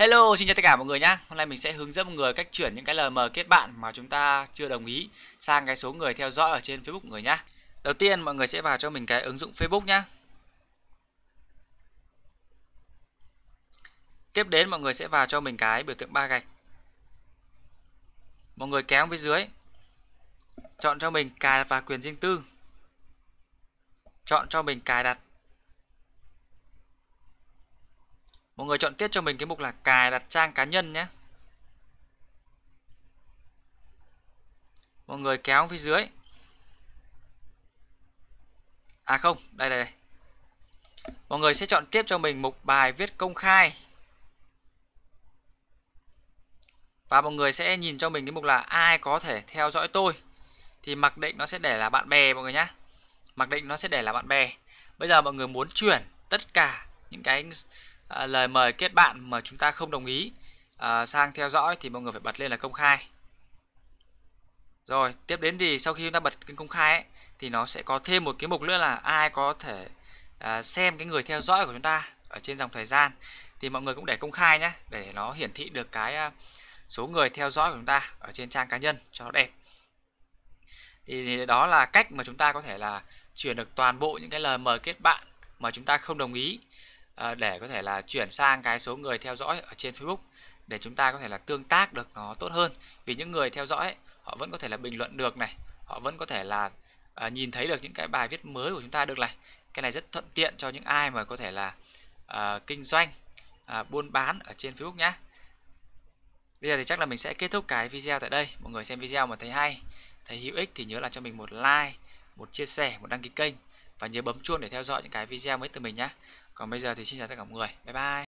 Hello, xin chào tất cả mọi người nhé. Hôm nay mình sẽ hướng dẫn mọi người cách chuyển những cái lời mời kết bạn mà chúng ta chưa đồng ý sang cái số người theo dõi ở trên Facebook người nhé. Đầu tiên mọi người sẽ vào cho mình cái ứng dụng Facebook nhé. Tiếp đến mọi người sẽ vào cho mình cái biểu tượng ba gạch. Mọi người kéo phía dưới. Chọn cho mình cài đặt và quyền riêng tư. Chọn cho mình cài đặt mọi người chọn tiếp cho mình cái mục là cài đặt trang cá nhân nhé mọi người kéo phía dưới à không đây đây, đây. mọi người sẽ chọn tiếp cho mình mục bài viết công khai và mọi người sẽ nhìn cho mình cái mục là ai có thể theo dõi tôi thì mặc định nó sẽ để là bạn bè mọi người nhé mặc định nó sẽ để là bạn bè bây giờ mọi người muốn chuyển tất cả những cái à, lời mời kết bạn mà chúng ta không đồng ý à, sang theo dõi thì mọi người phải bật lên là công khai rồi tiếp đến thì sau khi chúng ta bật lên công khai ấy, thì nó sẽ có thêm một cái mục nữa là ai có thể à, xem cái người theo dõi của chúng ta ở trên dòng thời gian thì mọi người cũng để công khai nhé để nó hiển thị được cái à, số người theo dõi của chúng ta ở trên trang cá nhân cho nó đẹp thì đó là cách mà chúng ta có thể là chuyển được toàn bộ những cái lời mời kết bạn mà chúng ta không đồng ý Ờ, để có thể là chuyển sang cái số người theo dõi ở trên Facebook để chúng ta có thể là tương tác được nó tốt hơn vì những người theo dõi họ vẫn có thể là bình luận được này họ vẫn có thể là à, nhìn thấy được những cái bài viết mới của chúng ta được này cái này rất thuận tiện cho những ai mà có thể là à, kinh doanh à, buôn bán ở trên Facebook nhé Bây giờ thì chắc là mình sẽ kết thúc cái video tại đây. Mọi người xem video mà thấy hay, thấy hữu ích thì nhớ là cho mình một like, một chia sẻ, một đăng ký kênh và nhớ bấm chuông để theo dõi những cái video mới từ mình nhé còn bây giờ thì xin chào tất cả mọi người bye bye